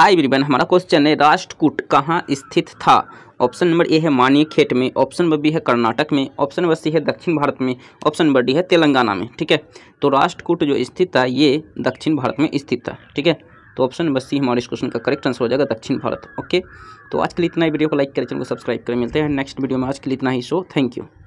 हाय ब्रिबन हमारा क्वेश्चन है राष्ट्रकूट कहाँ स्थित था ऑप्शन नंबर ए है मानिय में ऑप्शन नंबर बी है कर्नाटक में ऑप्शन नंबर सी है दक्षिण भारत में ऑप्शन नंबर डी है तेलंगाना में ठीक है तो राष्ट्रकूट जो स्थित था ये दक्षिण भारत में स्थित था ठीक है तो ऑप्शन नंबर सी हमारे इस क्वेश्चन का करेक्ट आंसर हो जाएगा दक्षिण भारत ओके तो आज के लिए इतना ही वीडियो को लाइक करें चैनल को सब्सक्राइब करें मिलते हैं नेक्स्ट वीडियो में आज के लिए इतना ही शो थैंक यू